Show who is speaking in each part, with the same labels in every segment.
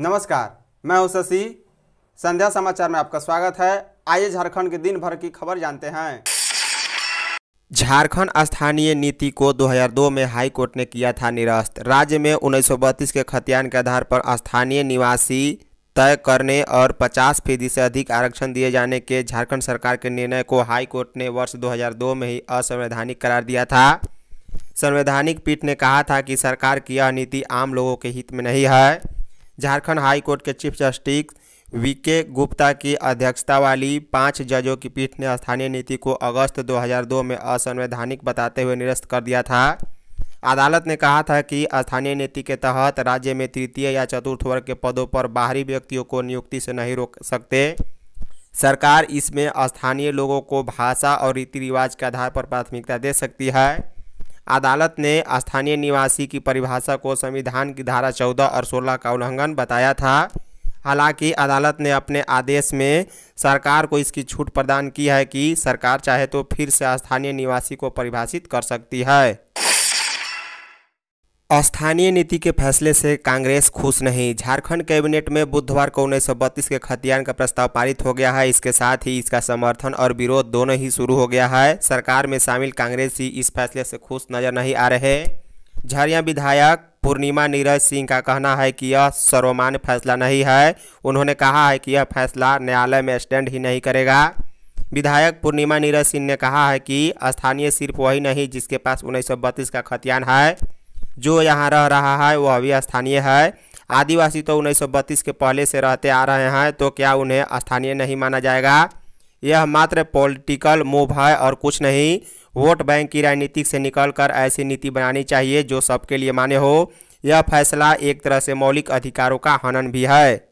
Speaker 1: नमस्कार मैं हूं शशि संध्या समाचार में आपका स्वागत है आइए झारखंड के दिन भर की खबर जानते हैं झारखंड स्थानीय नीति को 2002 में हाई कोर्ट ने किया था निरस्त राज्य में उन्नीस के खतियान के आधार पर स्थानीय निवासी तय करने और 50 फीसदी से अधिक आरक्षण दिए जाने के झारखंड सरकार के निर्णय को हाई कोर्ट ने वर्ष 2002 में ही असंवैधानिक करार दिया था संवैधानिक पीठ ने कहा था कि सरकार की यह नीति आम लोगों के हित में नहीं है झारखंड हाई कोर्ट के चीफ जस्टिस वीके गुप्ता की अध्यक्षता वाली पाँच जजों की पीठ ने स्थानीय नीति को अगस्त दो में असंवैधानिक बताते हुए निरस्त कर दिया था अदालत ने कहा था कि स्थानीय नीति के तहत राज्य में तृतीय या चतुर्थ वर्ग के पदों पर बाहरी व्यक्तियों को नियुक्ति से नहीं रोक सकते सरकार इसमें स्थानीय लोगों को भाषा और रीति रिवाज के आधार पर प्राथमिकता दे सकती है अदालत ने स्थानीय निवासी की परिभाषा को संविधान की धारा चौदह और सोलह का उल्लंघन बताया था हालांकि अदालत ने अपने आदेश में सरकार को इसकी छूट प्रदान की है कि सरकार चाहे तो फिर से स्थानीय निवासी को परिभाषित कर सकती है स्थानीय नीति के फैसले से कांग्रेस खुश नहीं झारखंड कैबिनेट में बुधवार को उन्नीस के खतियान का प्रस्ताव पारित हो गया है इसके साथ ही इसका समर्थन और विरोध दोनों ही शुरू हो गया है सरकार में शामिल कांग्रेस ही इस फैसले से खुश नजर नहीं आ रहे झारिया विधायक पूर्णिमा नीरज सिंह का कहना है कि यह सर्वमान्य फैसला नहीं है उन्होंने कहा है कि यह फैसला न्यायालय में स्टैंड ही नहीं करेगा विधायक पूर्णिमा नीरज सिंह ने कहा है कि स्थानीय सिर्फ वही नहीं जिसके पास उन्नीस का खतियान है जो यहाँ रह रहा है वह भी स्थानीय है आदिवासी तो 1932 के पहले से रहते आ रहे हैं तो क्या उन्हें स्थानीय नहीं माना जाएगा यह मात्र पॉलिटिकल मूव है और कुछ नहीं वोट बैंक की राजनीति से निकलकर ऐसी नीति बनानी चाहिए जो सबके लिए मान्य हो यह फैसला एक तरह से मौलिक अधिकारों का हनन भी है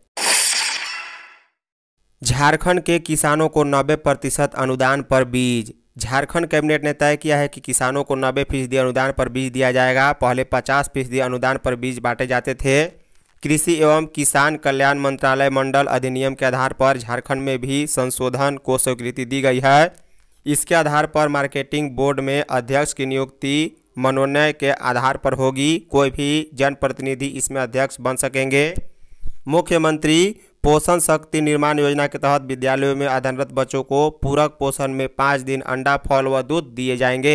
Speaker 1: झारखंड के किसानों को 90 प्रतिशत अनुदान पर बीज झारखंड कैबिनेट ने तय किया है कि किसानों को नब्बे फीसदी अनुदान पर बीज दिया जाएगा पहले पचास फीसदी अनुदान पर बीज बांटे जाते थे कृषि एवं किसान कल्याण मंत्रालय मंडल अधिनियम के आधार पर झारखंड में भी संशोधन को स्वीकृति दी गई है इसके आधार पर मार्केटिंग बोर्ड में अध्यक्ष की नियुक्ति मनोनय के आधार पर होगी कोई भी जनप्रतिनिधि इसमें अध्यक्ष बन सकेंगे मुख्यमंत्री पोषण शक्ति निर्माण योजना के तहत विद्यालयों में अध्ययनरत बच्चों को पूरक पोषण में पाँच दिन अंडा फल व दूध दिए जाएंगे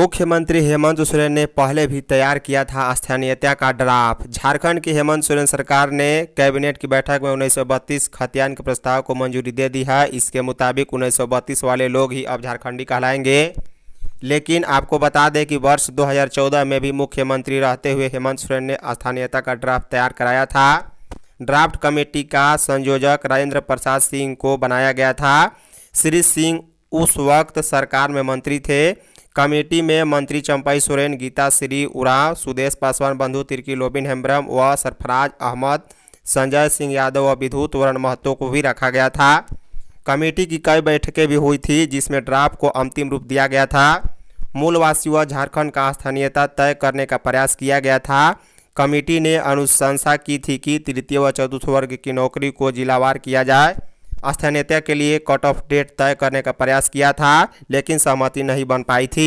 Speaker 1: मुख्यमंत्री हेमंत सोरेन ने पहले भी तैयार किया था स्थानीयता का ड्राफ्ट झारखंड की हेमंत सोरेन सरकार ने कैबिनेट की बैठक में उन्नीस खतियान के प्रस्ताव को मंजूरी दे दी है इसके मुताबिक उन्नीस वाले लोग ही अब झारखंडी कहलाएंगे लेकिन आपको बता दें कि वर्ष 2014 में भी मुख्यमंत्री रहते हुए हेमंत सोरेन ने स्थानीयता का ड्राफ्ट तैयार कराया था ड्राफ्ट कमेटी का संयोजक राजेंद्र प्रसाद सिंह को बनाया गया था श्री सिंह उस वक्त सरकार में मंत्री थे कमेटी में मंत्री चंपाई सोरेन गीता श्री उरांव सुदेश पासवान बंधु तिरकी लोबिन हेम्ब्रम व सरफराज अहमद संजय सिंह यादव व विद्युत वरण महतो को भी रखा गया था कमेटी की कई बैठकें भी हुई थी जिसमें ड्राफ्ट को अंतिम रूप दिया गया था मूलवासी व झारखंड का स्थानीयता तय करने का प्रयास किया गया था कमेटी ने अनुशंसा की थी कि तृतीय व चतुर्थ वर्ग की नौकरी को जिलावार किया जाए स्थानीयता के लिए कट ऑफ डेट तय करने का प्रयास किया था लेकिन सहमति नहीं बन पाई थी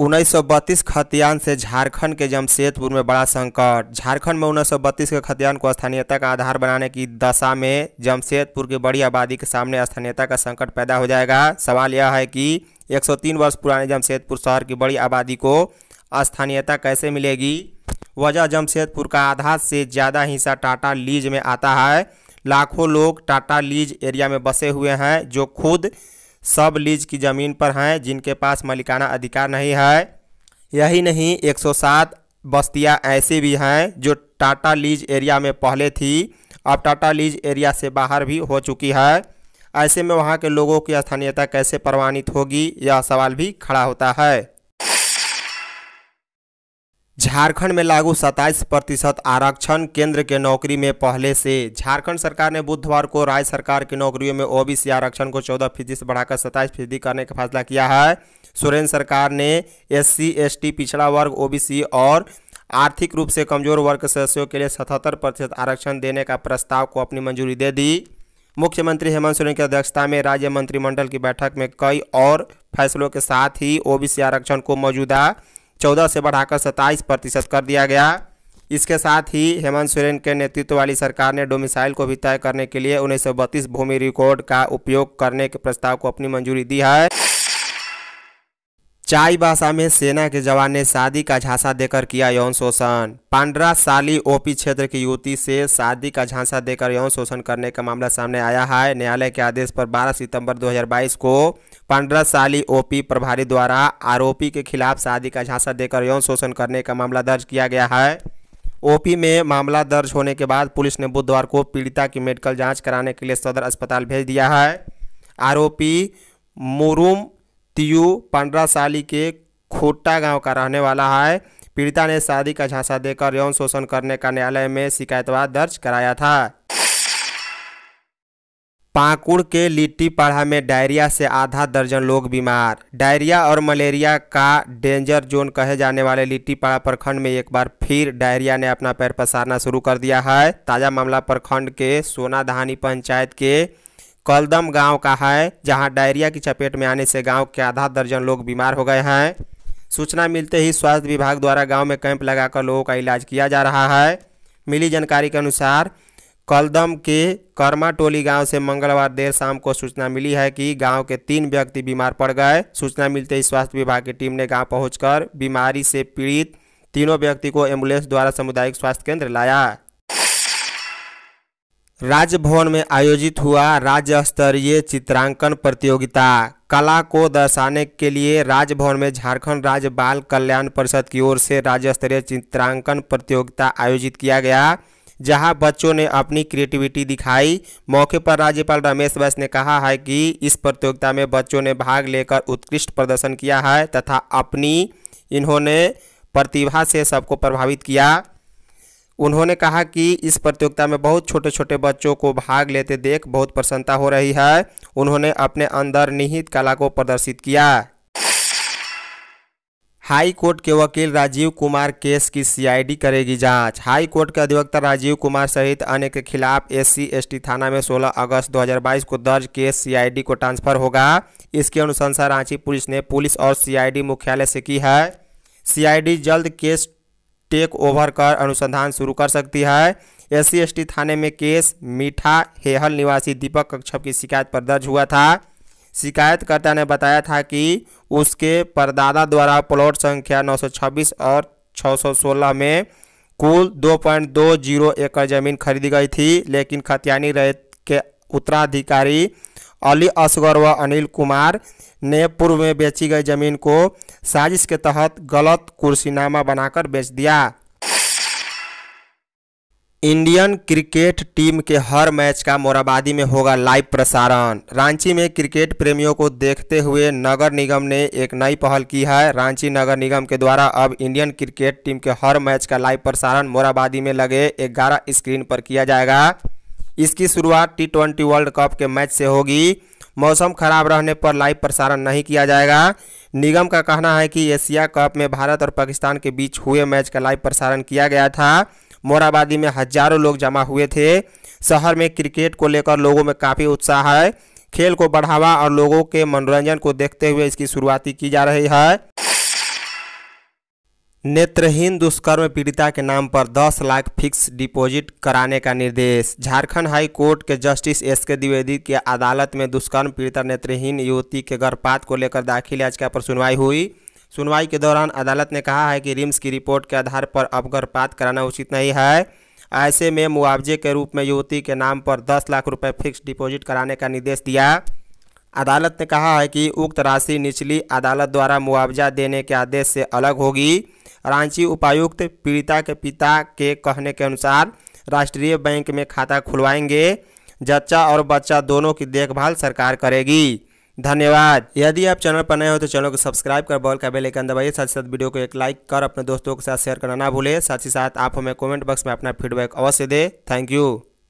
Speaker 1: 1932 खतियान से झारखंड के जमशेदपुर में बड़ा संकट झारखंड में 1932 के खतियान को स्थानीयता का आधार बनाने की दशा में जमशेदपुर की बड़ी आबादी के सामने स्थानीयता का संकट पैदा हो जाएगा सवाल यह है कि 103 वर्ष पुराने जमशेदपुर शहर की बड़ी आबादी को स्थानीयता कैसे मिलेगी वजह जमशेदपुर का आधा से ज़्यादा हिस्सा टाटा लीज में आता है लाखों लोग टाटा लीज एरिया में बसे हुए हैं जो खुद सब लीज की ज़मीन पर हैं जिनके पास मालिकाना अधिकार नहीं है यही नहीं 107 बस्तियां ऐसी भी हैं जो टाटा लीज एरिया में पहले थी अब टाटा लीज एरिया से बाहर भी हो चुकी है ऐसे में वहाँ के लोगों की स्थानीयता कैसे प्रमाणित होगी यह सवाल भी खड़ा होता है झारखंड में लागू 27 प्रतिशत आरक्षण केंद्र के नौकरी में पहले से झारखंड सरकार ने बुधवार को राज्य सरकार की नौकरियों में ओबीसी आरक्षण को 14 फीसदी से बढ़ाकर 27 फीसदी करने का फैसला किया है सुरेंद्र सरकार ने एससी एसटी पिछड़ा वर्ग ओबीसी और आर्थिक रूप से कमजोर वर्ग के सदस्यों के लिए सतहत्तर प्रतिशत आरक्षण देने का प्रस्ताव को अपनी मंजूरी दे दी मुख्यमंत्री हेमंत सोरेन की अध्यक्षता में राज्य मंत्रिमंडल की बैठक में कई और फैसलों के साथ ही ओबीसी आरक्षण को मौजूदा चौदह से बढ़ाकर सत्ताईस प्रतिशत कर दिया गया इसके साथ ही हेमंत सोरेन के नेतृत्व वाली सरकार ने डोमिसाइल को भी तय करने के लिए उन्नीस भूमि रिकॉर्ड का उपयोग करने के प्रस्ताव को अपनी मंजूरी दी है चाईबासा में सेना के जवान ने शादी का झांसा देकर किया यौन शोषण पांड्रा साली ओपी क्षेत्र की युवती से शादी का झांसा देकर यौन शोषण करने का मामला सामने आया है न्यायालय के आदेश पर 12 सितंबर 2022 को पांड्रा साली ओपी प्रभारी द्वारा आरोपी के खिलाफ शादी का झांसा देकर यौन शोषण करने का मामला दर्ज किया गया है ओपी में मामला दर्ज होने के बाद पुलिस ने बुधवार को पीड़िता की मेडिकल जाँच कराने के लिए सदर अस्पताल भेज दिया है आरोपी मुरुम तियू पंद्रह साली के खोटा गांव का रहने वाला है पीड़िता ने शादी का झांसा देकर यौन शोषण करने का न्यायालय में शिकायतवाद दर्ज कराया था पाकुड़ के लिट्टी पाड़ा में डायरिया से आधा दर्जन लोग बीमार डायरिया और मलेरिया का डेंजर जोन कहे जाने वाले लिट्टी पाड़ा प्रखंड में एक बार फिर डायरिया ने अपना पैर पसारना शुरू कर दिया है ताज़ा मामला प्रखंड के सोनाधानी पंचायत के कलदम गांव का है जहां डायरिया की चपेट में आने से गांव के आधा दर्जन लोग बीमार हो गए हैं सूचना मिलते ही स्वास्थ्य विभाग द्वारा गांव में कैंप लगाकर लोगों का इलाज किया जा रहा है मिली जानकारी के अनुसार कलदम के कर्मा टोली गांव से मंगलवार देर शाम को सूचना मिली है कि गांव के तीन व्यक्ति बीमार पड़ गए सूचना मिलते ही स्वास्थ्य विभाग की टीम ने गाँव पहुंचकर बीमारी से पीड़ित तीनों व्यक्ति को एम्बुलेंस द्वारा सामुदायिक स्वास्थ्य केंद्र लाया राजभवन में आयोजित हुआ राज्य स्तरीय चित्रांकन प्रतियोगिता कला को दर्शाने के लिए राजभवन में झारखंड राज्य बाल कल्याण परिषद की ओर से राज्य स्तरीय चित्रांकन प्रतियोगिता आयोजित किया गया जहां बच्चों ने अपनी क्रिएटिविटी दिखाई मौके पर राज्यपाल रमेश बैस ने कहा है कि इस प्रतियोगिता में बच्चों ने भाग लेकर उत्कृष्ट प्रदर्शन किया है तथा अपनी इन्होंने प्रतिभा से सबको प्रभावित किया उन्होंने कहा कि इस प्रतियोगिता में बहुत छोटे छोटे बच्चों को भाग लेते देख बहुत प्रसन्नता हो रही है उन्होंने अपने अंदर निहित कला को प्रदर्शित किया हाई कोर्ट के वकील राजीव कुमार केस की सीआईडी करेगी जांच हाई कोर्ट के अधिवक्ता राजीव कुमार सहित अन्य के खिलाफ एससी थाना में 16 अगस्त 2022 को दर्ज केस सीआईडी को ट्रांसफर होगा इसकी अनुशंसा रांची पुलिस ने पुलिस और सीआईडी मुख्यालय से की है सीआईडी जल्द केस टेक ओवर कर अनुसंधान शुरू कर सकती है एस सी थाने में केस मीठा हेहल निवासी दीपक कक्षप की शिकायत पर दर्ज हुआ था शिकायतकर्ता ने बताया था कि उसके परदादा द्वारा प्लॉट संख्या 926 और 616 में कुल 2.20 एकड़ जमीन खरीदी गई थी लेकिन खतियानी रेत के उत्तराधिकारी अली असगर व अनिल कुमार ने पूर्व में बेची गई जमीन को साजिश के तहत गलत कुर्सीनामा बनाकर बेच दिया इंडियन क्रिकेट टीम के हर मैच का मोराबादी में होगा लाइव प्रसारण रांची में क्रिकेट प्रेमियों को देखते हुए नगर निगम ने एक नई पहल की है रांची नगर निगम के द्वारा अब इंडियन क्रिकेट टीम के हर मैच का लाइव प्रसारण मोराबादी में लगे 11 स्क्रीन पर किया जाएगा इसकी शुरुआत टी ट्वेंटी वर्ल्ड कप के मैच से होगी मौसम खराब रहने पर लाइव प्रसारण नहीं किया जाएगा निगम का कहना है कि एशिया कप में भारत और पाकिस्तान के बीच हुए मैच का लाइव प्रसारण किया गया था मोराबादी में हजारों लोग जमा हुए थे शहर में क्रिकेट को लेकर लोगों में काफ़ी उत्साह है खेल को बढ़ावा और लोगों के मनोरंजन को देखते हुए इसकी शुरुआती की जा रही है नेत्रहीन दुष्कर्म पीड़िता के नाम पर 10 लाख फिक्स डिपॉजिट कराने का निर्देश झारखंड हाई कोर्ट के जस्टिस एस के द्विवेदी की अदालत में दुष्कर्म पीड़िता नेत्रहीन युवती के गर्भपात को लेकर दाखिल याचिका पर सुनवाई हुई सुनवाई के दौरान अदालत ने कहा है कि रिम्स की रिपोर्ट के आधार पर अब गर्भपात कराना उचित नहीं है ऐसे में मुआवजे के रूप में युवती के नाम पर दस लाख रुपये फिक्स डिपॉजिट कराने का निर्देश दिया अदालत ने कहा है कि उक्त राशि निचली अदालत द्वारा मुआवजा देने के आदेश से अलग होगी रांची उपायुक्त पीड़िता के पिता के कहने के अनुसार राष्ट्रीय बैंक में खाता खुलवाएंगे जच्चा और बच्चा दोनों की देखभाल सरकार करेगी धन्यवाद यदि आप चैनल पर नए हो तो चैनल को सब्सक्राइब कर बॉल का बेल आइकन दबाइए साथ ही साथ वीडियो को एक लाइक कर अपने दोस्तों के साथ शेयर करना ना भूलें साथ ही साथ आप हमें कमेंट बॉक्स में अपना फीडबैक अवश्य दें थैंक यू